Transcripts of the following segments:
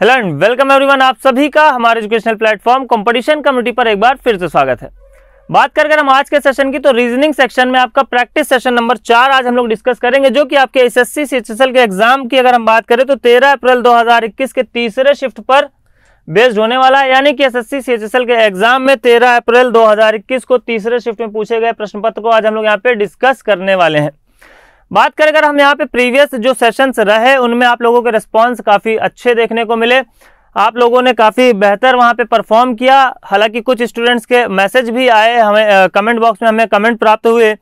hello and welcome everyone आप सभी का हमारे एजुकेशनल प्लेटफॉर्म कंपटीशन कमिटी पर एक बार फिर से स्वागत है बात कर अगर हम आज के सेशन की तो रीजनिंग सेक्शन में आपका प्रैक्टिस सेशन नंबर चार आज हम लोग डिस्कस करेंगे जो कि आपके एसएससी सीएचएसएल के एग्जाम की अगर हम बात करें तो 13 अप्रैल 2021 के तीसरे शिफ्ट पर बेस्ड होने वाला है यानी कि एस एस के एग्जाम में तेरह अप्रैल दो को तीसरे शिफ्ट में पूछे गए प्रश्न पत्र को आज हम लोग यहाँ पे डिस्कस करने वाले हैं बात करें अगर हम यहाँ पे प्रीवियस जो सेशंस रहे उनमें आप लोगों के रिस्पॉन्स काफ़ी अच्छे देखने को मिले आप लोगों ने काफ़ी बेहतर वहाँ पे परफॉर्म किया हालांकि कुछ स्टूडेंट्स के मैसेज भी आए हमें कमेंट बॉक्स में हमें कमेंट प्राप्त हुए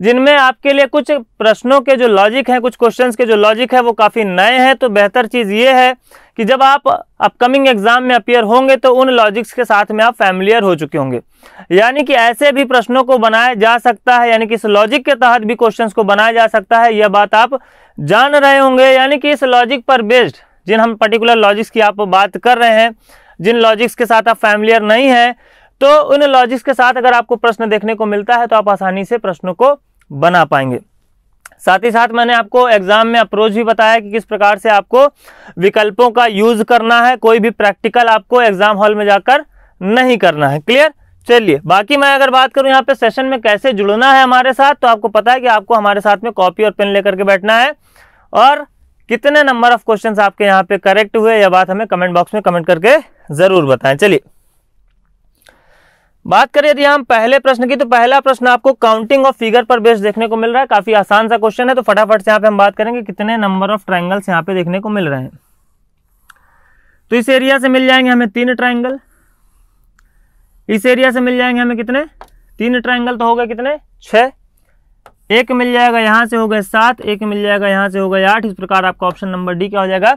जिनमें आपके लिए कुछ प्रश्नों के जो लॉजिक हैं कुछ क्वेश्चंस के जो लॉजिक है वो काफ़ी नए हैं तो बेहतर चीज़ ये है कि जब आप अपकमिंग एग्जाम में अपियर होंगे तो उन लॉजिक्स के साथ में आप फैमिलियर हो चुके होंगे यानी कि ऐसे भी प्रश्नों को बनाया जा सकता है यानी कि इस लॉजिक के तहत भी क्वेश्चन को बनाया जा सकता है यह बात आप जान रहे होंगे यानी कि इस लॉजिक पर बेस्ड जिन हम पर्टिकुलर लॉजिक्स की आप बात कर रहे हैं जिन लॉजिक्स के साथ आप फैमिलियर नहीं हैं तो उन लॉजिक्स के साथ अगर आपको प्रश्न देखने को मिलता है तो आप आसानी से प्रश्नों को बना पाएंगे साथ ही साथ मैंने आपको एग्जाम में अप्रोच भी बताया कि किस प्रकार से आपको विकल्पों का यूज करना है कोई भी प्रैक्टिकल आपको एग्जाम हॉल में जाकर नहीं करना है क्लियर चलिए बाकी मैं अगर बात करूं यहाँ पे सेशन में कैसे जुड़ना है हमारे साथ तो आपको पता है कि आपको हमारे साथ में कॉपी और पेन लेकर के बैठना है और कितने नंबर ऑफ क्वेश्चंस आपके यहाँ पे करेक्ट हुए यह बात हमें कमेंट बॉक्स में कमेंट करके ज़रूर बताएं चलिए बात करें यदि हम पहले प्रश्न की तो पहला प्रश्न आपको काउंटिंग ऑफ फिगर पर बेस देखने को मिल रहा है काफी आसान सा क्वेश्चन है तो फटाफट से यहाँ पे हम बात करेंगे कितने नंबर ऑफ ट्राइंगल्स यहाँ पे देखने को मिल रहे हैं तो इस एरिया से मिल जाएंगे हमें तीन ट्राइंगल इस एरिया से मिल जाएंगे हमें कितने तीन ट्राइंगल तो हो गए कितने छ एक मिल जाएगा यहां से हो गए सात एक मिल जाएगा यहाँ से हो गए आठ इस प्रकार आपका ऑप्शन नंबर डी क्या हो जाएगा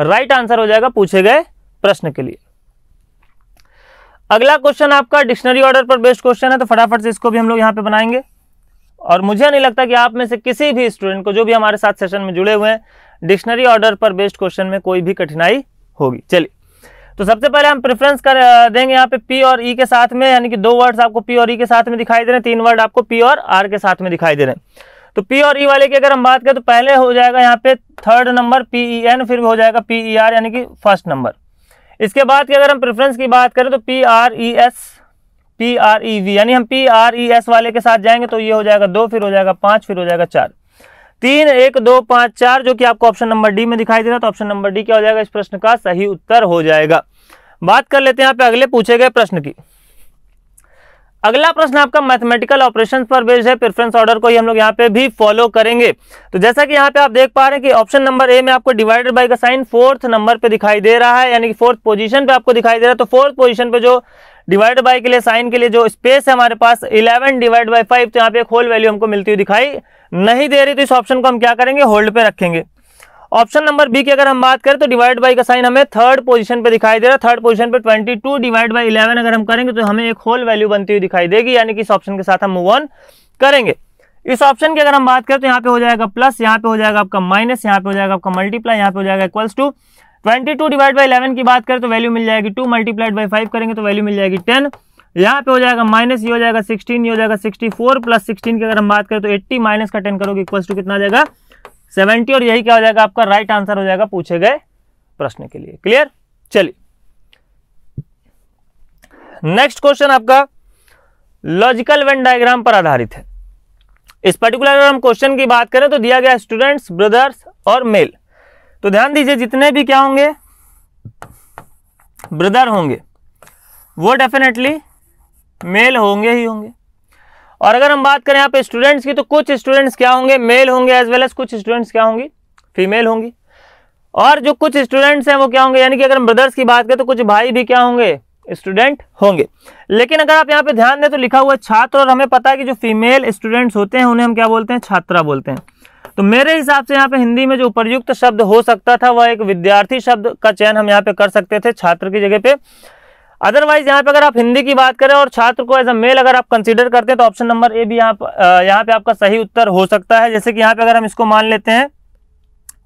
राइट आंसर हो जाएगा पूछे गए प्रश्न के लिए अगला क्वेश्चन आपका डिक्शनरी ऑर्डर पर बेस्ट क्वेश्चन है तो फटाफट से इसको भी हम लोग यहाँ पे बनाएंगे और मुझे नहीं लगता कि आप में से किसी भी स्टूडेंट को जो भी हमारे साथ सेशन में जुड़े हुए हैं डिक्शनरी ऑर्डर पर बेस्ट क्वेश्चन में कोई भी कठिनाई होगी चलिए तो सबसे पहले हम प्रेफरेंस कर देंगे यहाँ पे पी और ई e के साथ में यानी कि दो वर्ड्स आपको पी और ई e के साथ में दिखाई दे रहे हैं तीन वर्ड आपको पी और आर के साथ में दिखाई दे रहे हैं तो पी और ई e वाले की अगर हम बात करें तो पहले हो जाएगा यहाँ पे third number P E N फिर हो जाएगा पी ई आर यानी कि फर्स्ट नंबर इसके बाद की अगर हम प्रेफरेंस की बात करें तो P R E S P R E V यानी हम पी आर ई एस वाले के साथ जाएंगे तो ये हो जाएगा दो फिर हो जाएगा पाँच फिर हो जाएगा चार तीन एक दो पाँच चार जो कि आपको ऑप्शन नंबर डी में दिखाई दे रहा है तो ऑप्शन नंबर डी क्या हो जाएगा इस प्रश्न का सही उत्तर हो जाएगा बात कर लेते हैं यहाँ पे अगले पूछे गए प्रश्न की अगला प्रश्न आपका मैथमेटिकल ऑपरेशंस पर बेस्ड है प्रेफरेंस ऑर्डर को ही हम लोग यहाँ पे भी फॉलो करेंगे तो जैसा कि यहाँ पे आप देख पा रहे हैं कि ऑप्शन नंबर ए में आपको डिवाइडेड बाई का साइन फोर्थ नंबर पे दिखाई दे रहा है यानी कि फोर्थ पोजीशन पे आपको दिखाई दे रहा है तो फोर्थ पोजीशन पे जो डिवाइड बाई के लिए साइन के लिए जो स्पेस है हमारे पास इलेवन डिवाइड बाई फाइव तो यहाँ पे एक होल वैल्यू हमको मिलती हुई दिखाई नहीं दे रही तो इस ऑप्शन को हम क्या करेंगे होल्ड पे रखेंगे ऑप्शन नंबर बी की अगर हम बात करें तो डिवाइड बाई का साइन हमें थर्ड पोजीशन पे दिखाई दे रहा है थर्ड पोजीशन पे 22 डिवाइड बाई 11 अगर हम करेंगे तो हमें एक होल वैल्यू बनती हुई दिखाई देगी यानी कि इस ऑप्शन के साथ हम मूव ऑन करेंगे इस ऑप्शन की अगर हम बात करें तो यहाँ पे हो जाएगा प्लस यहाँ पे हो जाएगा आपका माइनस यहाँ पे हो जाएगा आपका मल्टीप्लाई यहाँ पे हो जाएगा equals to twenty two divide by eleven की बात करें तो वैल्यू मिल जाएगी टू मल्टीप्लाइड बाई फाइव करेंगे तो वैल्यू मिल जाएगी टेन यहाँ पे हो जाएगा माइनस ये हो जाएगा सिक्सटीन ये हो जाएगा सिक्सटी फोर प्लस सिक्सटीन की अगर हम बात करें तो एट्टी माइनस का टेन करोगे इक्वल्स टू कितना जाएगा सेवेंटी और यही क्या हो जाएगा आपका राइट आंसर हो जाएगा पूछे गए प्रश्न के लिए क्लियर चलिए नेक्स्ट क्वेश्चन आपका लॉजिकल वेन डायग्राम पर आधारित है इस पर्टिकुलर अगर हम क्वेश्चन की बात करें तो दिया गया स्टूडेंट्स ब्रदर्स और मेल तो ध्यान दीजिए जितने भी क्या होंगे ब्रदर होंगे वो डेफिनेटली मेल होंगे ही होंगे और अगर हम बात करें यहाँ पे स्टूडेंट्स की तो कुछ स्टूडेंट्स क्या होंगे मेल होंगे एज वेल एज कुछ स्टूडेंट्स क्या होंगी फीमेल होंगी और जो कुछ स्टूडेंट्स हैं वो क्या होंगे यानी कि अगर हम ब्रदर्स की बात करें तो कुछ भाई भी क्या होंगे स्टूडेंट होंगे लेकिन अगर आप यहाँ पे ध्यान दें तो लिखा हुआ है छात्र और हमें पता है कि जो फीमेल स्टूडेंट्स होते हैं उन्हें हम क्या बोलते हैं छात्रा बोलते हैं तो मेरे हिसाब से यहाँ पे हिंदी में जो उपयुक्त शब्द हो सकता था वह एक विद्यार्थी शब्द का चयन हम यहाँ पे कर सकते थे छात्र की जगह पे अदरवाइज यहाँ पे अगर आप हिंदी की बात करें और छात्र को एज अ मेल अगर आप कंसिडर करते हैं तो ऑप्शन नंबर ए भी यहाँ यहाँ पे आपका सही उत्तर हो सकता है जैसे कि यहाँ पे अगर हम इसको मान लेते हैं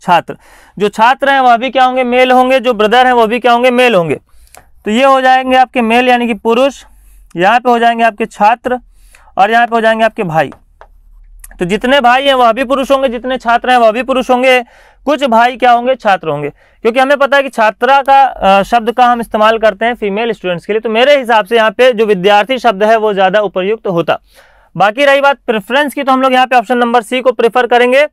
छात्र जो छात्र हैं वह भी क्या होंगे मेल होंगे जो ब्रदर हैं वह भी क्या होंगे मेल होंगे तो ये हो जाएंगे आपके मेल यानी कि पुरुष यहाँ पे हो जाएंगे आपके छात्र और यहाँ पे हो जाएंगे आपके भाई तो जितने भाई हैं वह भी पुरुष होंगे जितने छात्र हैं वह भी पुरुष होंगे कुछ भाई क्या होंगे छात्र होंगे क्योंकि हमें पता है कि छात्रा का शब्द का हम इस्तेमाल करते हैं फीमेल स्टूडेंट्स के लिए तो मेरे हिसाब से यहाँ पे जो विद्यार्थी शब्द है वो ज़्यादा उपयुक्त तो होता बाकी रही बात प्रेफरेंस की तो हम लोग यहाँ पे ऑप्शन नंबर सी को प्रेफर करेंगे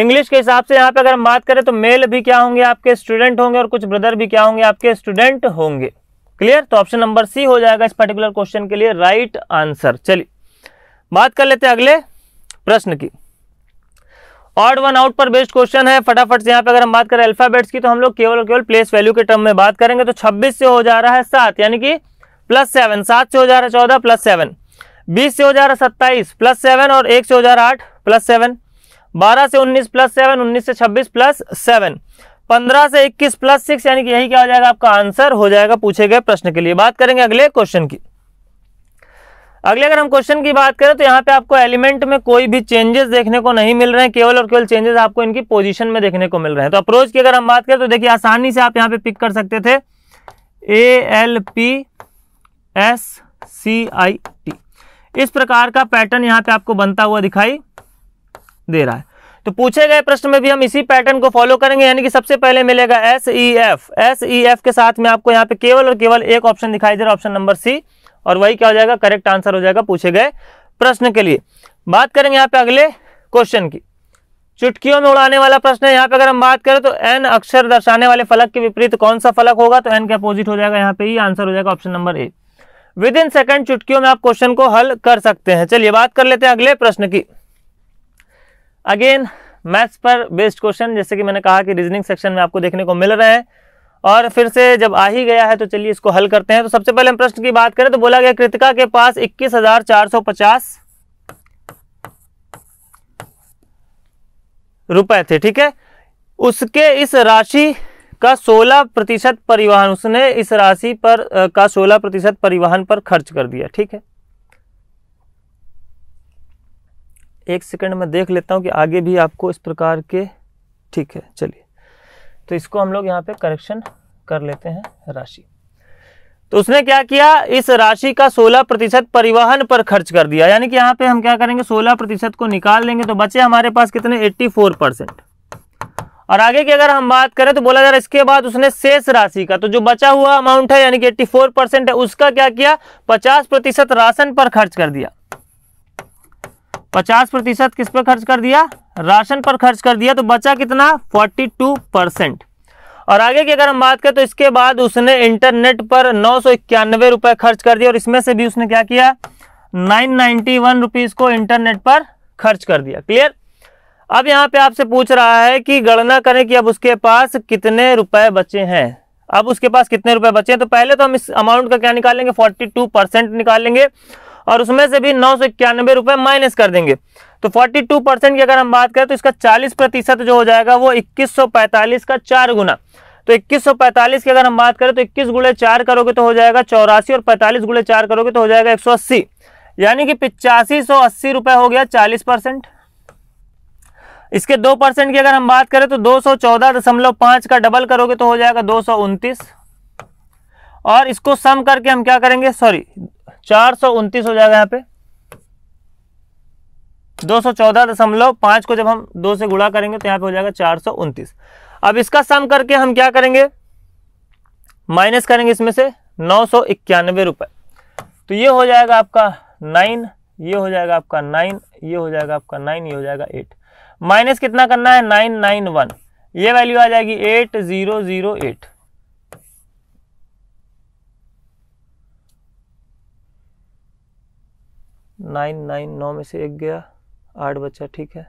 इंग्लिश के हिसाब से यहाँ पे अगर हम बात करें तो मेल भी क्या होंगे आपके स्टूडेंट होंगे और कुछ ब्रदर भी क्या होंगे आपके स्टूडेंट होंगे क्लियर तो ऑप्शन नंबर सी हो जाएगा इस पर्टिकुलर क्वेश्चन के लिए राइट आंसर चलिए बात कर लेते हैं अगले प्रश्न की ऑड वन आउट पर बेस्ड क्वेश्चन है फटाफट से यहाँ पे अगर हम बात करें अल्फाबेट्स की तो हम लोग केवल केवल प्लेस वैल्यू के टर्म में बात करेंगे तो 26 से हो जा रहा है सात यानी कि प्लस सेवन सात से हो जा रहा है चौदह प्लस सेवन बीस से हो जा रहा है सत्ताईस प्लस सेवन और एक से हो जा रहा है आठ प्लस सेवन बारह से उन्नीस प्लस सेवन उन्नीस से छब्बीस प्लस सेवन पंद्रह से इक्कीस प्लस सिक्स यानी कि यही क्या हो जाएगा आपका आंसर हो जाएगा पूछे गए प्रश्न के लिए बात करेंगे अगले क्वेश्चन की अगले अगर हम क्वेश्चन की बात करें तो यहाँ पे आपको एलिमेंट में कोई भी चेंजेस देखने को नहीं मिल रहे हैं केवल और केवल चेंजेस आपको इनकी पोजीशन में देखने को मिल रहे हैं तो अप्रोच की अगर हम बात करें तो देखिए आसानी से आप यहाँ पे पिक कर सकते थे A L P S C I T इस प्रकार का पैटर्न यहाँ पे आपको बनता हुआ दिखाई दे रहा है तो पूछे गए प्रश्न में भी हम इसी पैटर्न को फॉलो करेंगे यानी कि सबसे पहले मिलेगा S E F S E F के साथ में आपको यहाँ पे केवल और केवल एक ऑप्शन दिखाई दे रहा है ऑप्शन नंबर सी और वही क्या हो जाएगा करेक्ट आंसर हो जाएगा पूछे गए प्रश्न के लिए बात करेंगे यहाँ पे अगले क्वेश्चन की चुटकियों में उड़ाने वाला प्रश्न है यहाँ पे अगर हम बात करें तो एन अक्षर दर्शाने वाले फलक के विपरीत कौन सा फलक होगा तो एन के अपोजिट हो जाएगा यहाँ पे ही आंसर हो जाएगा option number A within second चुटकियों में आप क्वेश्चन को हल कर सकते हैं चलिए बात कर लेते हैं अगले प्रश्न की अगेन मैथ्स पर बेस्ड क्वेश्चन जैसे कि मैंने कहा कि रीजनिंग सेक्शन में आपको देखने को मिल रहे हैं और फिर से जब आ ही गया है तो चलिए इसको हल करते हैं तो सबसे पहले हम प्रश्न की बात करें तो बोला गया कृतिका के पास इक्कीस हजार चार सौ पचास रुपए थे ठीक है उसके इस राशि का 16 प्रतिशत परिवहन उसने इस राशि पर का 16 प्रतिशत परिवहन पर खर्च कर दिया ठीक है एक सेकंड में देख लेता हूं कि आगे भी आपको इस प्रकार के ठीक है चलिए तो इसको हम लोग यहाँ पे करेक्शन कर लेते हैं राशि तो उसने क्या किया इस राशि का 16 प्रतिशत परिवहन पर खर्च कर दिया यानी कि यहाँ पे हम क्या करेंगे 16 प्रतिशत को निकाल लेंगे तो बचे हमारे पास कितने 84 परसेंट और आगे की अगर हम बात करें तो बोला जा रहा है इसके बाद उसने शेष राशि का तो जो बचा हुआ अमाउंट है यानी कि 84 परसेंट है उसका क्या किया 50 प्रतिशत राशन पर खर्च कर दिया 50 प्रतिशत किस पर खर्च कर दिया राशन पर खर्च कर दिया तो बचा कितना फोर्टी टू परसेंट और आगे की अगर हम बात करें तो इसके बाद उसने इंटरनेट पर नौ सौ इक्यानवे रुपए खर्च कर दिया और इसमें से भी उसने क्या किया नाइन नाइनटी वन रुपीज़ को इंटरनेट पर खर्च कर दिया क्लियर अब यहाँ पे आपसे पूछ रहा है कि गणना करें कि अब उसके पास कितने रुपए बचे हैं अब उसके पास कितने रुपए बचे हैं तो पहले तो हम इस अमाउंट का क्या निकालेंगे फोर्टी टू परसेंट निकालेंगे और उसमें से भी नौ सौ इक्यानबे रुपए माइनस कर देंगे तो 42 परसेंट की अगर हम बात करें तो इसका 40 प्रतिशत जो हो जाएगा वो 2145 का चार गुना तो 2145 की अगर हम बात करें तो 21 गुड़े चार करोगे तो हो जाएगा चौरासी और 45 गुड़े चार करोगे तो हो जाएगा 180 यानी कि पिचासी सौ अस्सी रुपए हो गया 40 परसेंट इसके दो परसेंट की अगर हम बात करें तो दो सौ चौदह दशमलव पांच का डबल करोगे तो हो जाएगा दो सौ उनतीस और इसको सम करके हम क्या करेंगे सॉरी चार सौ उनतीस हो जाएगा यहाँ पे दो सौ चौदह दशमलव पांच को जब हम दो से गुणा करेंगे तो यहाँ पे हो जाएगा चार सौ उनतीस अब इसका सम करके हम क्या करेंगे माइनस करेंगे इसमें से नौ सौ इक्यानवे रुपए तो ये हो जाएगा आपका नाइन ये हो जाएगा आपका नाइन ये हो जाएगा आपका नाइन ये हो जाएगा एट माइनस कितना करना है नाइन नाइन वन ये वैल्यू आ जाएगी eight zero zero eight nine nine नौ में से एक गया आठ बचा ठीक है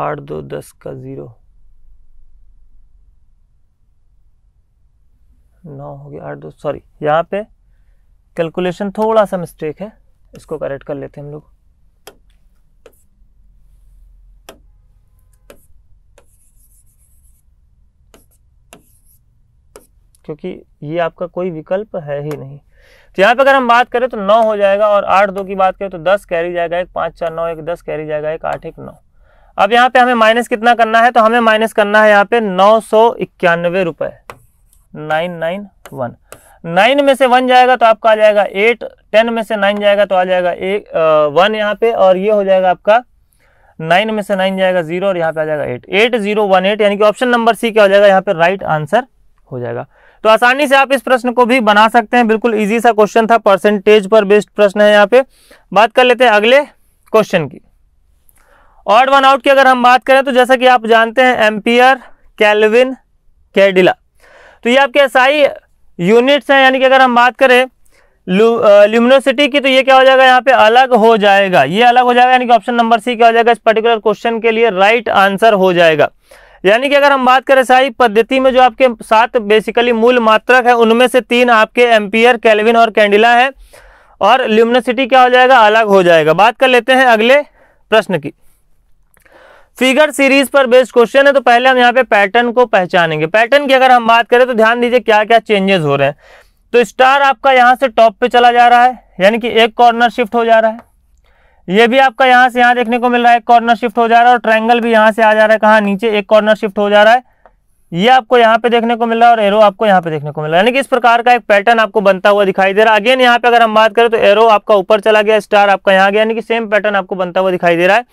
आठ दो दस का ज़ीरो नौ हो गया आठ दो सॉरी यहाँ पे कैलकुलेशन थोड़ा सा मिस्टेक है इसको करेक्ट कर लेते हैं हम लोग क्योंकि ये आपका कोई विकल्प है ही नहीं तो यहाँ पे अगर हम बात करें तो नौ हो जाएगा और आठ दो की बात करें तो दस कैरी जाएगा एक पाँच चार नौ एक दस कैरी जाएगा एक आठ एक नौ अब यहाँ पे हमें माइनस कितना करना है तो हमें माइनस करना है यहाँ पे नौ सौ इक्यानवे रुपये नाइन नाइन वन नाइन में से वन जाएगा तो आपका आ जाएगा एट टेन में से नाइन जाएगा तो आ जाएगा एक वन यहाँ पे और ये हो जाएगा आपका नाइन में से नाइन जाएगा जीरो और यहाँ पे आ जाएगा eight eight zero one eight यानी कि ऑप्शन नंबर सी क्या हो जाएगा यहाँ पे राइट आंसर हो जाएगा तो आसानी से आप इस प्रश्न को भी बना सकते हैं बिल्कुल ईजी सा क्वेश्चन था परसेंटेज पर बेस्ड प्रश्न है यहाँ पे बात कर लेते हैं अगले क्वेश्चन की ऑड वन आउट की अगर हम बात करें तो जैसा कि आप जानते हैं एम्पियर कैलविन कैडिला तो ये आपके ऐसाई यूनिट्स हैं यानी कि अगर हम बात करें ल्यूमिनोसिटी की तो ये क्या हो जाएगा यहाँ पे अलग हो जाएगा ये अलग हो जाएगा यानी कि ऑप्शन नंबर सी क्या हो जाएगा इस पर्टिकुलर क्वेश्चन के लिए राइट right आंसर हो जाएगा यानी कि अगर हम बात करें सही पद्धति में जो आपके सात बेसिकली मूल मात्रक है उनमें से तीन आपके एम्पियर कैलविन और कैंडिला है और ल्यूमिनसिटी क्या हो जाएगा अलग हो जाएगा बात कर लेते हैं अगले प्रश्न की फिगर सीरीज पर बेस्ड क्वेश्चन है तो पहले हम यहाँ पे पैटर्न को पहचानेंगे पैटर्न की अगर हम बात करें तो ध्यान दीजिए क्या क्या चेंजेस हो रहे हैं तो स्टार आपका यहाँ से टॉप पे चला जा रहा है यानी कि एक कॉर्नर शिफ्ट हो जा रहा है ये भी आपका यहाँ से यहाँ देखने को मिल रहा है एक कॉर्नर शिफ्ट हो जा रहा है और ट्रायंगल भी यहाँ से आ जा रहा है कहा नीचे एक कॉर्नर शिफ्ट हो जा रहा है ये आपको यहाँ पे देखने को मिल रहा है और एरो आपको यहाँ पे देखने को मिल रहा है यानी कि इस प्रकार का एक पैटर्न आपको बनता हुआ दिखाई दे रहा है अगेन यहाँ पे अगर हम बात करें तो एरो आपका ऊपर चला गया स्टार आपका यहाँ गया यानी कि सेम पैटर्न आपको बनता हुआ दिखाई दे रहा है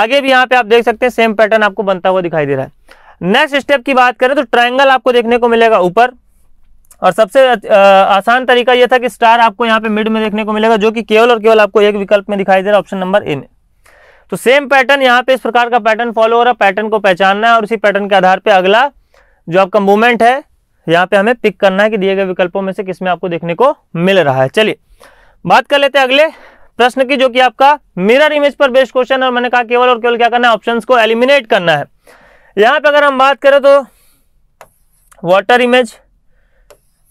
आगे भी यहाँ पे आप देख सकते हैं सेम पैटर्न आपको बनता हुआ दिखाई दे रहा है नेक्स्ट स्टेप की बात करें तो ट्राइंगल आपको देखने को मिलेगा ऊपर और सबसे आसान तरीका यह था कि स्टार आपको यहाँ पे मिड में देखने को मिलेगा जो कि केवल और केवल आपको एक विकल्प में दिखाई दे रहा है ऑप्शन नंबर ए में तो सेम पैटर्न यहाँ पे इस प्रकार का पैटर्न फॉलो हो रहा है पैटर्न को पहचानना है और उसी पैटर्न के आधार पर अगला जो आपका मूवमेंट है यहाँ पे हमें पिक करना है कि दिए गए विकल्पों में से किस में आपको देखने को मिल रहा है चलिए बात कर लेते हैं अगले प्रश्न की जो कि आपका मिरर इमेज पर बेस्ट क्वेश्चन और मैंने कहा केवल और केवल क्या करना है ऑप्शंस को एलिमिनेट करना है यहां पे अगर हम बात करें तो वाटर इमेज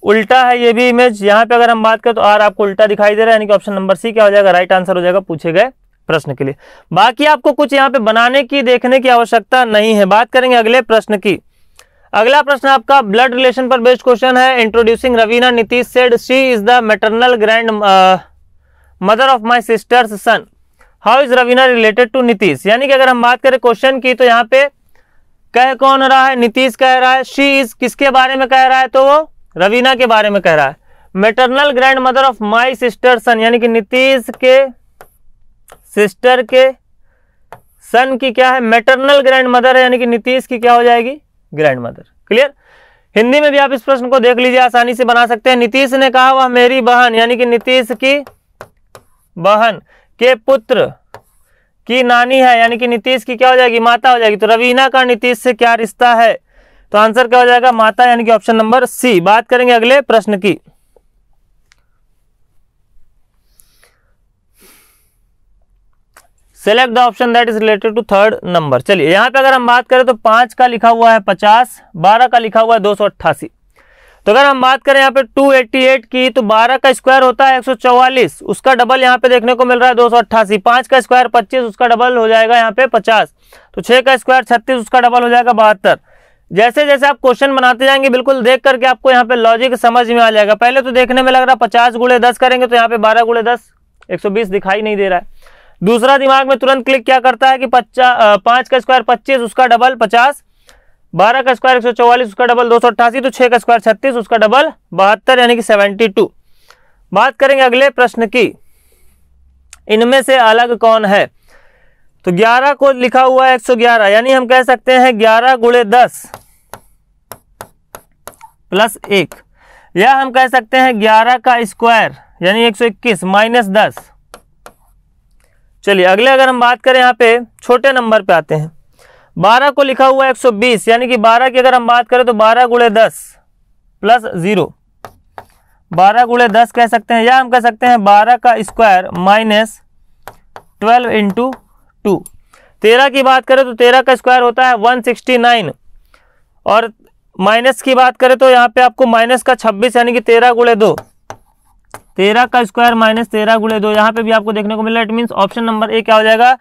उल्टा है ये भी इमेज यहाँ पे अगर हम बात करें तो आर आपको उल्टा दिखाई दे रहा है यानी कि ऑप्शन नंबर सी क्या हो जाएगा राइट आंसर हो जाएगा पूछे गए प्रश्न के लिए बाकी आपको कुछ यहाँ पे बनाने की देखने की आवश्यकता नहीं है बात करेंगे अगले प्रश्न की अगला प्रश्न आपका ब्लड रिलेशन पर बेस्ड क्वेश्चन है introducing Raveena Nitish said she is the maternal grandmother of my sister's son how is Raveena related to Nitish यानी कि अगर हम बात करें क्वेश्चन की तो यहाँ पे कह कौन रहा है नीतीश कह रहा है शी इज किसके बारे में कह रहा है तो वो रवीना के बारे में कह रहा है maternal grandmother of my sister son यानी कि नीतीश के सिस्टर के सन की क्या है मेटरनल ग्रैंड मदर है यानी कि नीतीश की क्या हो जाएगी ग्रैंड मदर क्लियर हिंदी में भी आप इस प्रश्न को देख लीजिए आसानी से बना सकते हैं नीतीश ने कहा वह मेरी बहन यानी कि नीतीश की बहन के पुत्र की नानी है यानी कि नीतीश की क्या हो जाएगी माता हो जाएगी तो रवीना का नीतीश से क्या रिश्ता है तो आंसर क्या हो जाएगा माता यानी कि ऑप्शन नंबर सी बात करेंगे अगले प्रश्न की select the option that is related to third number चलिए यहां पे अगर हम बात करें तो पांच का लिखा हुआ है पचास बारह का लिखा हुआ है दो सौ अट्ठासी तो अगर हम बात करें यहाँ पे टू एट्टी एट की तो बारह का स्क्वायर होता है एक सौ चौवालीस उसका डबल यहाँ पे देखने को मिल रहा है दो सौ अट्ठासी पांच का स्क्वायर पच्चीस उसका डबल हो जाएगा यहाँ पे पचास तो छह का स्क्वायर छत्तीस उसका डबल हो जाएगा बहत्तर जैसे जैसे आप क्वेश्चन बनाते जाएंगे बिल्कुल देख करके आपको यहाँ पे लॉजिक समझ में आ जाएगा पहले तो देखने में लग रहा है पचास गुड़े दस करेंगे तो यहाँ पे बारह गुड़े दस एक सौ बीस दिखाई नहीं दे रहा है दूसरा दिमाग में तुरंत क्लिक क्या करता है कि पच्चा का स्क्वायर पच्चीस उसका डबल पचास बारह का स्क्वायर एक सौ चौवालीस उसका डबल दो सौ अट्ठासी तो छह का स्क्वायर छत्तीस उसका डबल बहत्तर यानी कि सेवेंटी टू बात करेंगे अगले प्रश्न की इनमें से अलग कौन है तो ग्यारह को लिखा हुआ है एक सौ ग्यारह यानी हम कह सकते हैं ग्यारह गुड़े दस प्लस एक या हम कह सकते हैं ग्यारह का स्क्वायर यानी एक सौ इक्कीस माइनस दस चलिए अगले अगर हम बात करें यहाँ पे छोटे नंबर पे आते हैं बारह को लिखा हुआ है एक सौ बीस यानी कि बारह की अगर हम बात करें तो बारह गुड़े दस प्लस ज़ीरो बारह गुड़े दस कह सकते हैं या हम कह सकते हैं बारह का square minus twelve into two तेरह की बात करें तो तेरह का स्क्वायर होता है वन सिक्सटी नाइन और माइनस की बात करें तो यहाँ पे आपको माइनस का छब्बीस यानी कि तेरह गुड़े दो तेरह का स्क्वायर माइनस तेरह गुड़े दो यहाँ पे भी आपको देखने को मिला it means option number A क्या हो जाएगा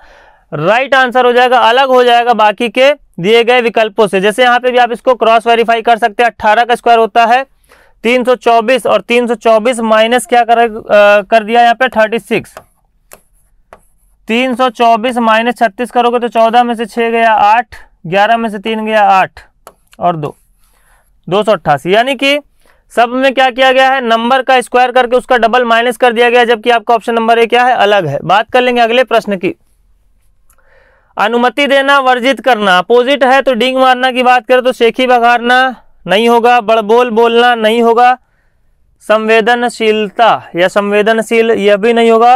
राइट आंसर हो जाएगा अलग हो जाएगा बाकी के दिए गए विकल्पों से जैसे यहाँ पे भी आप इसको क्रॉस वेरीफाई कर सकते हैं अट्ठारह का स्क्वायर होता है 324 और 324 माइनस क्या कर, आ, कर दिया यहाँ पे 36 324 माइनस छत्तीस करोगे तो 14 में से 6 गया 8 11 में से 3 गया 8 और 2 दो यानी कि सब में क्या किया गया है नंबर का स्क्वायर करके उसका डबल माइनस कर दिया गया जबकि आपका ऑप्शन नंबर ए क्या है अलग है बात कर लेंगे अगले प्रश्न की अनुमति देना वर्जित करना अपोजिट है तो डिंग मारना की बात करें तो शेखी बघारना नहीं होगा बड़बोल बोलना नहीं होगा संवेदनशीलता या संवेदनशील यह भी नहीं होगा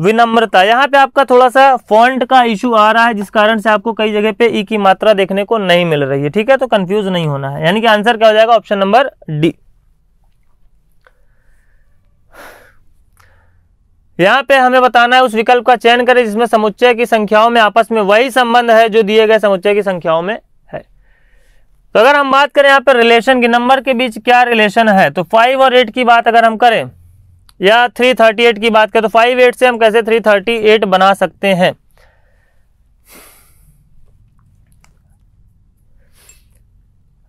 विनम्रता यहाँ पे आपका थोड़ा सा फॉन्ट का इशू आ रहा है जिस कारण से आपको कई जगह पे ई e की मात्रा देखने को नहीं मिल रही है ठीक है तो कंफ्यूज नहीं होना है यानी कि आंसर क्या हो जाएगा ऑप्शन नंबर डी यहाँ पे हमें बताना है उस विकल्प का चयन करें जिसमें समुच्चय की संख्याओं में आपस में वही संबंध है जो दिए गए समुच्चय की संख्याओं में है तो अगर हम बात करें यहाँ पे रिलेशन की नंबर के बीच क्या रिलेशन है तो फाइव और एट की बात अगर हम करें या 338 की बात करें तो 58 से हम कैसे 338 बना सकते हैं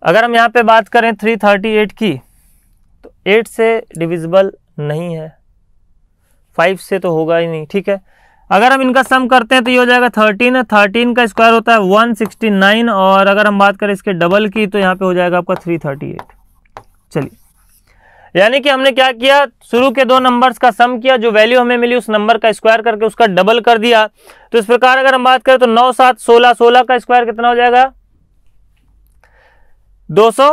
अगर हम यहाँ पे बात करें 338 की तो 8 से डिविजिबल नहीं है 5 से तो होगा ही नहीं ठीक है अगर हम इनका सम करते हैं तो ये हो जाएगा 13 13 का स्क्वायर होता है 169 और अगर हम बात करें इसके डबल की तो यहाँ पे हो जाएगा आपका 338 चलिए यानी कि हमने क्या किया शुरू के दो नंबर्स का सम किया जो वैल्यू हमें मिली उस नंबर का स्क्वायर करके उसका डबल कर दिया तो इस प्रकार अगर हम बात करें तो नौ सात सोलह सोलह का स्क्वायर कितना हो जाएगा दो सौ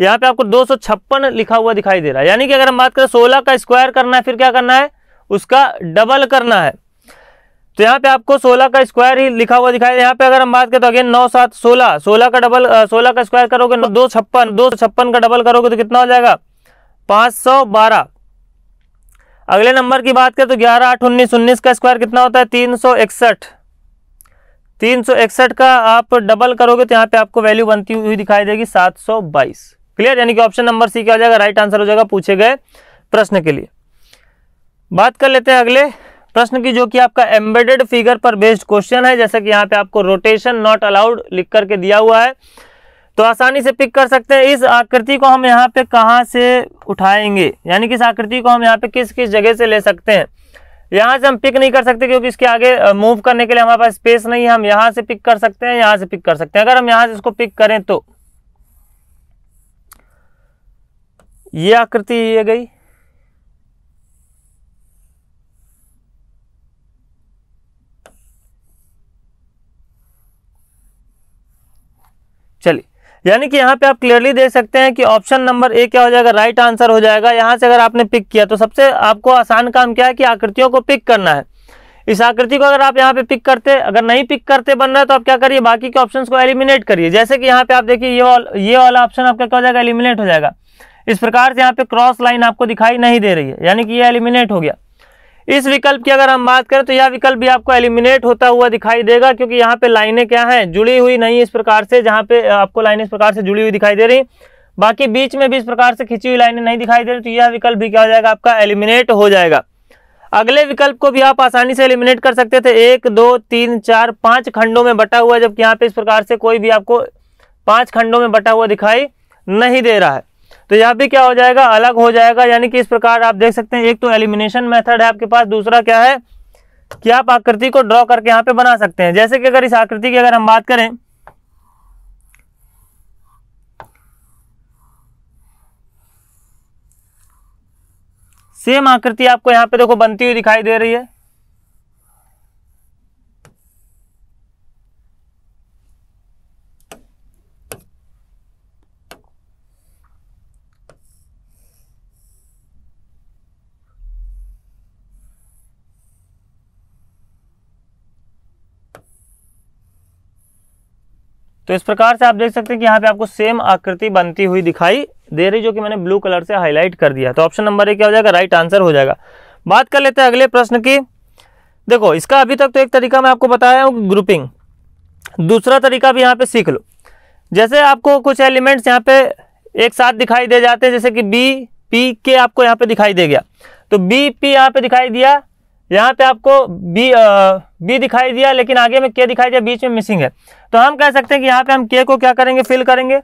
यहाँ पे आपको दो सौ छप्पन लिखा हुआ दिखाई दे रहा है यानी कि अगर हम बात करें सोलह का स्क्वायर करना है फिर क्या करना है उसका डबल करना है तो यहाँ पे आपको 16 का स्क्वायर ही लिखा हुआ दिखाई दे यहाँ पे अगर हम बात करें तो अगेन नौ सात सोलह सोलह का डबल सोलह का स्क्वायर करोगे दो छप्पन दो छप्पन का डबल करोगे तो कितना हो जाएगा पाँच सौ बारह अगले नंबर की बात करें तो ग्यारह आठ उन्नीस उन्नीस का स्क्वायर कितना होता है तीन सौ इकसठ तीन सौ इकसठ का आप डबल करोगे तो यहाँ पे आपको वैल्यू बनती हुई दिखाई देगी सात सौ बाईस क्लियर यानी कि ऑप्शन नंबर सी क्या हो जाएगा राइट आंसर हो जाएगा पूछे गए प्रश्न के लिए बात कर लेते हैं अगले प्रश्न की जो कि आपका एम्बेडेड फिगर पर बेस्ड क्वेश्चन है जैसा कि यहाँ पे आपको रोटेशन नॉट अलाउड लिख करके दिया हुआ है तो आसानी से पिक कर सकते हैं इस आकृति को हम यहाँ पे कहाँ से उठाएंगे यानी कि इस आकृति को हम यहाँ पे किस किस जगह से ले सकते हैं यहाँ से हम पिक नहीं कर सकते क्योंकि इसके आगे मूव करने के लिए हमारे पास स्पेस नहीं है हम यहाँ से पिक कर सकते हैं यहाँ से पिक कर सकते हैं अगर हम यहाँ से इसको पिक करें तो ये आकृति ये गई यानी कि यहाँ पे आप क्लियरली देख सकते हैं कि ऑप्शन नंबर ए क्या हो जाएगा राइट आंसर हो जाएगा यहाँ से अगर आपने पिक किया तो सबसे आपको आसान काम क्या है कि आकृतियों को पिक करना है इस आकृति को अगर आप यहाँ पे पिक करते अगर नहीं पिक करते बन रहा है तो आप क्या करिए बाकी के ऑप्शन को एलिमिनेट करिए जैसे कि यहाँ पे आप देखिए ये वाल, ये वाला ऑप्शन आपका क्या हो जाएगा एलिमिनेट हो जाएगा इस प्रकार से यहाँ पे क्रॉस लाइन आपको दिखाई नहीं दे रही है यानी कि ये एलिमिनेट हो गया इस विकल्प की अगर हम बात करें तो यह विकल्प भी आपको एलिमिनेट होता हुआ दिखाई देगा क्योंकि यहाँ पे लाइनें क्या हैं जुड़ी हुई नहीं इस प्रकार से जहाँ पे आपको लाइनें इस प्रकार से जुड़ी हुई दिखाई दे रही बाकी बीच में भी इस प्रकार से खिंची हुई लाइनें नहीं दिखाई दे रही तो यह विकल्प भी क्या हो जाएगा आपका एलिमिनेट हो जाएगा अगले विकल्प को भी आप आसानी से एलिमिनेट कर सकते थे एक दो तीन चार पाँच खंडों में बटा हुआ जबकि यहाँ पे इस प्रकार से कोई भी आपको पाँच खंडों में बटा हुआ दिखाई नहीं दे रहा है तो यहाँ पे क्या हो जाएगा अलग हो जाएगा यानी कि इस प्रकार आप देख सकते हैं एक तो एलिमिनेशन मेथड है आपके पास दूसरा क्या है कि आप आकृति को ड्रॉ करके यहाँ पे बना सकते हैं जैसे कि अगर इस आकृति की अगर हम बात करें सेम आकृति आपको यहाँ पे देखो बनती हुई दिखाई दे रही है तो इस प्रकार से आप देख सकते हैं कि यहाँ पे आपको सेम आकृति बनती हुई दिखाई दे रही जो कि मैंने ब्लू कलर से हाईलाइट कर दिया तो ऑप्शन नंबर ए क्या हो जाएगा राइट आंसर हो जाएगा बात कर लेते हैं अगले प्रश्न की देखो इसका अभी तक तो एक तरीका मैं आपको बताया हूँ ग्रुपिंग दूसरा तरीका भी यहाँ पे सीख लो जैसे आपको कुछ एलिमेंट्स यहाँ पे एक साथ दिखाई दे जाते हैं जैसे कि बी पी के आपको यहाँ पे दिखाई दे गया तो बी पी यहाँ पे दिखाई दिया यहाँ पे आपको बी आ, बी दिखाई दिया लेकिन आगे में के दिखाई दिया बीच में मिसिंग है तो हम कह सकते हैं कि यहाँ पे हम के को क्या करेंगे फिल करेंगे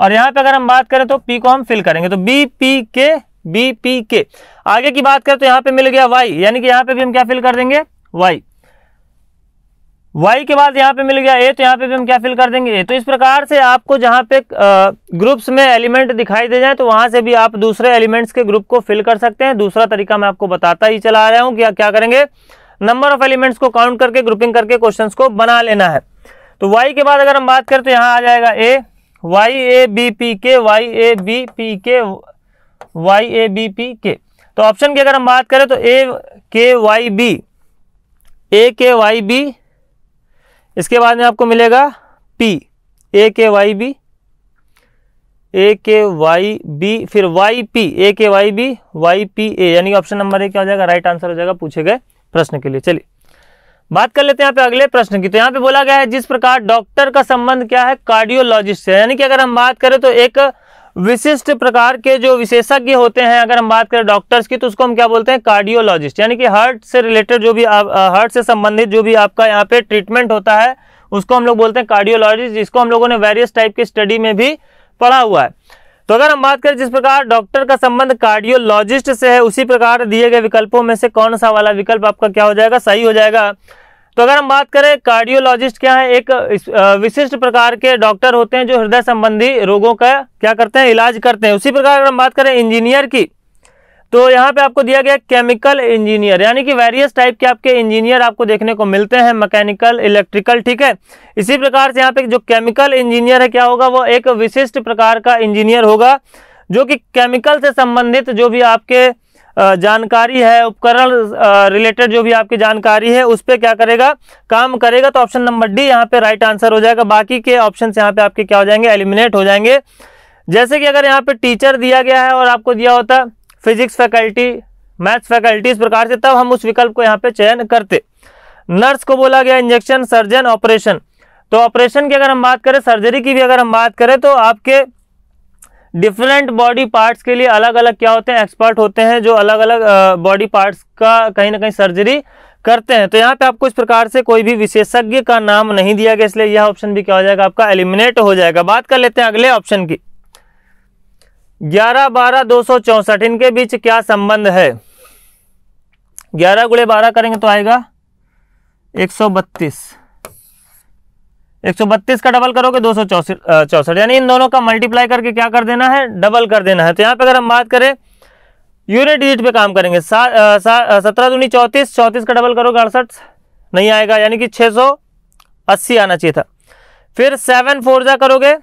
और यहाँ पे अगर हम बात करें तो पी को हम फिल करेंगे तो B P K B P के आगे की बात करें तो यहाँ पे मिल गया वाई यानी कि यहाँ पे भी हम क्या फिल कर देंगे वाई वाई के बाद यहाँ पे मिल गया ए तो यहाँ पे भी हम क्या फिल कर देंगे a तो इस प्रकार से आपको जहाँ पे ग्रुप्स में एलिमेंट दिखाई दे जाए तो वहाँ से भी आप दूसरे एलिमेंट्स के ग्रुप को फिल कर सकते हैं दूसरा तरीका मैं आपको बताता ही चला आ रहा हूँ क्या क्या करेंगे नंबर ऑफ एलिमेंट्स को काउंट करके ग्रुपिंग करके क्वेश्चन को बना लेना है तो वाई के बाद अगर हम बात करें तो यहाँ आ जाएगा A Y A B P K Y A B P K Y A B P K तो ऑप्शन की अगर हम बात करें तो ए K Y B A K Y B इसके बाद में आपको मिलेगा P A K Y B A K Y B फिर Y P A K Y B Y P A यानी ऑप्शन नंबर ए क्या हो जाएगा राइट आंसर हो जाएगा पूछे गए प्रश्न के लिए चलिए बात कर लेते हैं यहाँ पे अगले प्रश्न की तो यहाँ पे बोला गया है जिस प्रकार डॉक्टर का संबंध क्या है कार्डियोलॉजिस्ट से यानी कि अगर हम बात करें तो एक विशिष्ट प्रकार के जो विशेषज्ञ होते हैं अगर हम बात करें डॉक्टर्स की तो उसको हम क्या बोलते हैं कार्डियोलॉजिस्ट यानी कि हार्ट से रिलेटेड जो भी हार्ट से संबंधित जो भी आपका यहाँ पे ट्रीटमेंट होता है उसको हम लोग बोलते हैं कार्डियोलॉजिस्ट जिसको हम लोगों ने वेरियस टाइप के स्टडी में भी पढ़ा हुआ है तो अगर हम बात करें जिस प्रकार डॉक्टर का संबंध कार्डियोलॉजिस्ट से है उसी प्रकार दिए गए विकल्पों में से कौन सा वाला विकल्प आपका क्या हो जाएगा सही हो जाएगा तो अगर हम बात करें कार्डियोलॉजिस्ट क्या है एक विशिष्ट प्रकार के डॉक्टर होते हैं जो हृदय संबंधी रोगों का क्या करते हैं इलाज करते हैं उसी प्रकार अगर हम बात करें इंजीनियर की तो यहाँ पे आपको दिया गया केमिकल इंजीनियर यानी कि वेरियस टाइप के आपके इंजीनियर आपको देखने को मिलते हैं मैकेनिकल इलेक्ट्रिकल ठीक है इसी प्रकार से यहाँ पे जो केमिकल इंजीनियर है क्या होगा वो एक विशिष्ट प्रकार का इंजीनियर होगा जो कि केमिकल से संबंधित जो भी आपके जानकारी है उपकरण रिलेटेड जो भी आपकी जानकारी है उस पर क्या करेगा काम करेगा तो ऑप्शन नंबर डी यहाँ पे राइट आंसर हो जाएगा बाकी के ऑप्शन यहाँ पे आपके क्या हो जाएंगे एलिमिनेट हो जाएंगे जैसे कि अगर यहाँ पे टीचर दिया गया है और आपको दिया होता फिजिक्स फैकल्टी मैथ्स फैकल्टी इस प्रकार से तब हम उस विकल्प को यहाँ पे चयन करते नर्स को बोला गया इंजेक्शन सर्जन ऑपरेशन तो ऑपरेशन की अगर हम बात करें सर्जरी की भी अगर हम बात करें तो आपके डिफरेंट बॉडी पार्ट्स के लिए अलग अलग क्या होते हैं एक्सपर्ट होते हैं जो अलग अलग बॉडी पार्ट्स का कहीं ना कहीं सर्जरी करते हैं तो यहाँ पे आपको इस प्रकार से कोई भी विशेषज्ञ का नाम नहीं दिया गया इसलिए यह ऑप्शन भी क्या हो जाएगा आपका एलिमिनेट हो जाएगा बात कर लेते हैं अगले ऑप्शन की ग्यारह बारह दो सौ चौसठ इनके बीच क्या संबंध है ग्यारह गुड़े बारह करेंगे तो आएगा एक सौ बत्तीस 132 का डबल करोगे दो सौ चौसठ यानी इन दोनों का मल्टीप्लाई करके क्या कर देना है डबल कर देना है तो यहाँ पे अगर हम बात करें यूनिट डिजिट पे काम करेंगे सत्रह दूनी चौंतीस चौंतीस का डबल करोगे अड़सठ नहीं आएगा यानी कि छः सौ अस्सी आना चाहिए था फिर सेवन फोर जा करोगे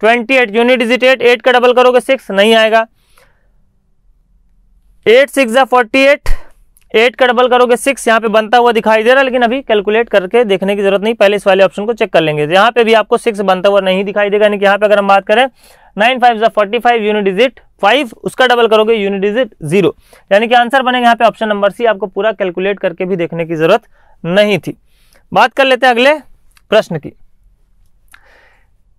twenty eight unit digit eight eight का डबल करोगे सिक्स नहीं आएगा एट सिक्स जा फोर्टी एट एट का डबल करोगे सिक्स यहाँ पे बनता हुआ दिखाई दे रहा है लेकिन अभी कैलकुलेट करके देखने की जरूरत नहीं पहले इस वाले ऑप्शन को चेक कर लेंगे यहाँ पे भी आपको सिक्स बनता हुआ नहीं दिखाई देगा यानी कि यहाँ पे अगर हम बात करें नाइन फाइव जो forty five unit digit five उसका डबल करोगे यूनिट डिजिट जीरो यानी कि आंसर बनेगा यहाँ पे ऑप्शन नंबर सी आपको पूरा कैलकुलेट करके भी देखने की जरूरत नहीं थी बात कर लेते हैं अगले प्रश्न की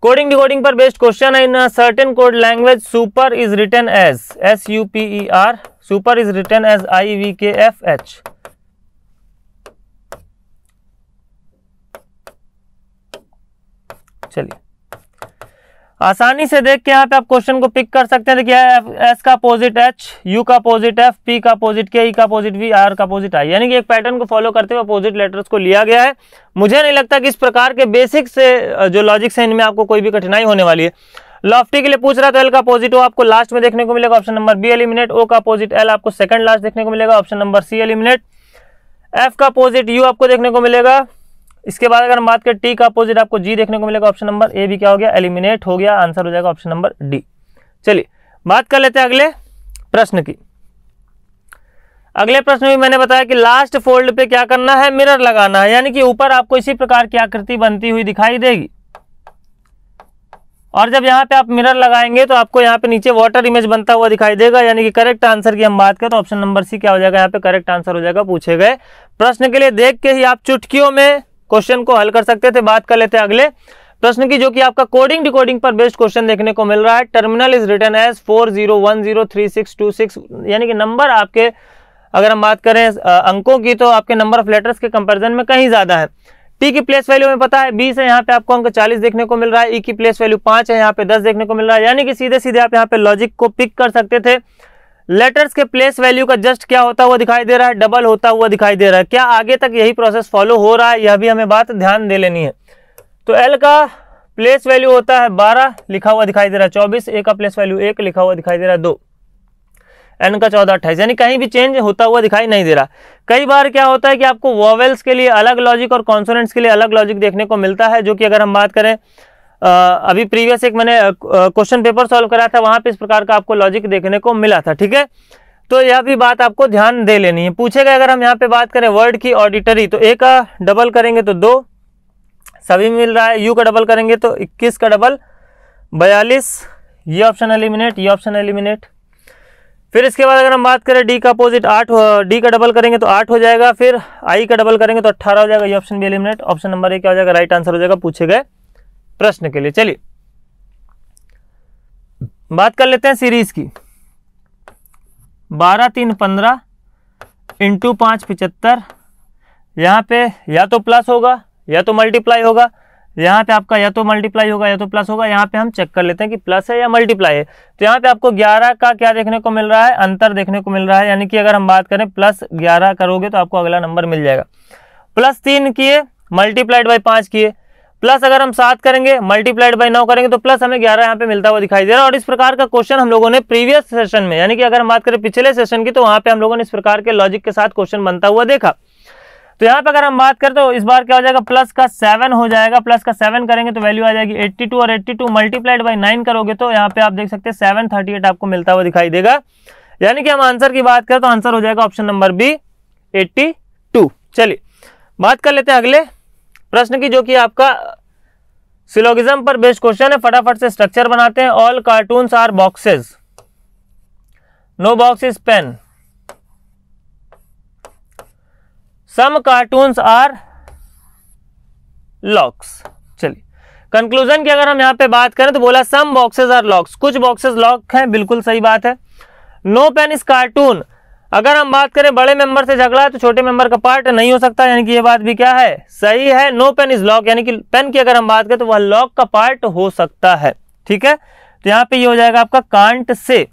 कोडिंग डिकोडिंग पर बेस्ड क्वेश्चन है in certain code language super is written as S U P E R super is written as I V K F H चलिए आसानी से देख के यहाँ पे आप क्वेश्चन को पिक कर सकते हैं देखिए एस का अपोजिट एच यू का अपोजिट एफ पी का अपोजिट के ई का अपोजिट वी आर का अपोजिट आई यानी कि एक पैटर्न को फॉलो करते हुए अपोजिट लेटर्स को लिया गया है मुझे नहीं लगता कि इस प्रकार के बेसिक से जो लॉजिक्स हैं इनमें आपको कोई भी कठिनाई होने वाली है लॉफ्टी के लिए पूछ रहा था तो एल का अपोजिट ओ आपको लास्ट में देखने को मिलेगा option number B eliminate O का अपोजिट एल आपको सेकंड लास्ट देखने को मिलेगा option number C eliminate F का अपोजिट यू आपको देखने को मिलेगा इसके बाद अगर हम बात करें टी का अपोजिट आपको जी देखने को मिलेगा ऑप्शन नंबर ए भी क्या हो गया एलिमिनेट हो गया आंसर हो जाएगा ऑप्शन नंबर डी चलिए बात कर लेते हैं अगले प्रश्न की अगले प्रश्न में मैंने बताया कि लास्ट फोल्ड पे क्या करना है मिरर लगाना है यानी कि ऊपर आपको इसी प्रकार की आकृति बनती हुई दिखाई देगी और जब यहाँ पे आप मिरर लगाएंगे तो आपको यहाँ पे नीचे वाटर इमेज बनता हुआ दिखाई देगा यानी कि करेक्ट आंसर की हम बात करें तो ऑप्शन नंबर सी क्या हो जाएगा यहाँ पे करेक्ट आंसर हो जाएगा पूछे गए प्रश्न के लिए देख के ही आप चुटकियों में क्वेश्चन को हल कर सकते थे बात कर लेते अगले प्रश्न की जो कि आपका कोडिंग डिकोडिंग पर बेस्ट क्वेश्चन देखने को मिल रहा है terminal is written as four zero one zero three six two six यानी कि नंबर आपके अगर हम बात करें अंकों की तो आपके नंबर ऑफ लेटर्स के कंपेरिजन में कहीं ज़्यादा है टी की प्लेस वैल्यू हमें पता है बीस है यहाँ पे आपको अंक चालीस देखने को मिल रहा है ई e की प्लेस वैल्यू पांच है यहाँ पे दस देखने को मिल रहा है यानी कि सीधे सीधे आप यहाँ पे लॉजिक को पिक कर सकते थे लेटर्स के प्लेस वैल्यू का जस्ट क्या होता हुआ दिखाई दे रहा है डबल होता हुआ दिखाई दे रहा है क्या आगे तक यही प्रोसेस फॉलो हो रहा है यह भी हमें बात ध्यान दे लेनी है तो एल का प्लेस वैल्यू होता है बारह लिखा हुआ दिखाई दे रहा है चौबीस ए का प्लेस वैल्यू एक लिखा हुआ दिखाई दे रहा है दो एन का चौदह अट्ठाईस यानी कहीं भी चेंज होता हुआ दिखाई नहीं दे रहा कई बार क्या होता है कि आपको वॉवेल्स के लिए अलग लॉजिक और कॉन्सोनेंट्स के लिए अलग लॉजिक देखने को मिलता है जो कि अगर हम बात करें आ, अभी प्रीवियस एक मैंने क्वेश्चन पेपर सॉल्व करा था वहाँ पर इस प्रकार का आपको लॉजिक देखने को मिला था ठीक है तो यह भी बात आपको ध्यान दे लेनी है पूछेगा अगर हम यहाँ पे बात करें वर्ड की ऑडिटरी तो ए का डबल करेंगे तो दो सभी मिल रहा है यू का डबल करेंगे तो इक्कीस का डबल बयालीस ये ऑप्शन एलिमिनेट ये ऑप्शन एलिमिनेट फिर इसके बाद अगर हम बात करें डी का अपोजिट आठ डी का डबल करेंगे तो आठ हो जाएगा फिर आई का डबल करेंगे तो अट्ठारह हो जाएगा ये ऑप्शन भी एलिमिनेट ऑप्शन नंबर ए क्या हो जाएगा राइट आंसर हो जाएगा पूछे गए प्रश्न के लिए चलिए बात कर लेते हैं सीरीज की बारह तीन पंद्रह इंटू पाँच पिचहत्तर यहाँ पे या तो प्लस होगा या तो मल्टीप्लाई होगा यहाँ पे आपका या तो मल्टीप्लाई होगा या तो प्लस होगा यहाँ पे हम चेक कर लेते हैं कि प्लस है या मल्टीप्लाई है तो यहाँ पे आपको 11 का क्या देखने को मिल रहा है अंतर देखने को मिल रहा है यानी कि अगर हम बात करें प्लस 11 करोगे तो आपको अगला नंबर मिल जाएगा प्लस तीन किए मल्टीप्लाइड बाई पाँच किए प्लस अगर हम सात करेंगे मल्टीप्लाइड बाई नौ करेंगे तो प्लस हमें ग्यारह यहाँ पे मिलता हुआ दिखाई दे रहा है और इस प्रकार का क्वेश्चन हम लोगों ने प्रीवियस सेशन में यानी कि अगर हम बात करें पिछले सेशन की तो वहाँ पे हम लोगों ने इस प्रकार के लॉजिक के साथ क्वेश्चन बनता हुआ देखा तो यहाँ पे अगर हम बात करें तो इस बार क्या हो जाएगा प्लस का सेवन हो जाएगा प्लस का सेवन करेंगे तो वैल्यू आ जाएगी एट्टी टू और eighty two multiplied by nine करोगे तो यहाँ पे आप देख सकते हैं सेवन थर्टी एट आपको मिलता हुआ दिखाई देगा यानी कि हम आंसर की बात करें तो आंसर हो जाएगा option number B eighty two चलिए बात कर लेते हैं अगले प्रश्न की जो कि आपका सिलोगिज्म पर बेस्ड क्वेश्चन है फटाफट से स्ट्रक्चर बनाते हैं all cartoons are boxes no box is pen some cartoons are locks चलिए कंक्लूजन की अगर हम यहां पे बात करें तो बोला सम बॉक्सेस आर लॉक्स कुछ बॉक्सेस लॉक हैं बिल्कुल सही बात है नो पेन इज कार्टून अगर हम बात करें बड़े मेंबर से झगड़ा है तो छोटे मेंबर का पार्ट नहीं हो सकता यानी कि यह बात भी क्या है सही है नो पेन इज लॉक यानी कि पेन की अगर हम बात करें तो वह लॉक का पार्ट हो सकता है ठीक है तो यहां पे ये हो जाएगा आपका कांट से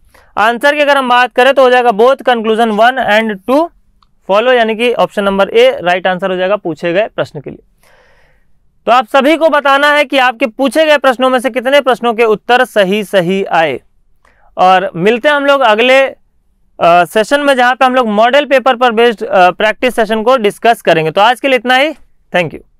आंसर की अगर हम बात करें तो हो जाएगा both conclusion one and two follow यानी कि option number A right answer हो जाएगा पूछे गए प्रश्न के लिए तो आप सभी को बताना है कि आपके पूछे गए प्रश्नों में से कितने प्रश्नों के उत्तर सही सही आए और मिलते हैं हम लोग अगले सेशन में जहां पे हम लोग मॉडल पेपर पर बेस्ड प्रैक्टिस सेशन को डिस्कस करेंगे तो आज के लिए इतना ही थैंक यू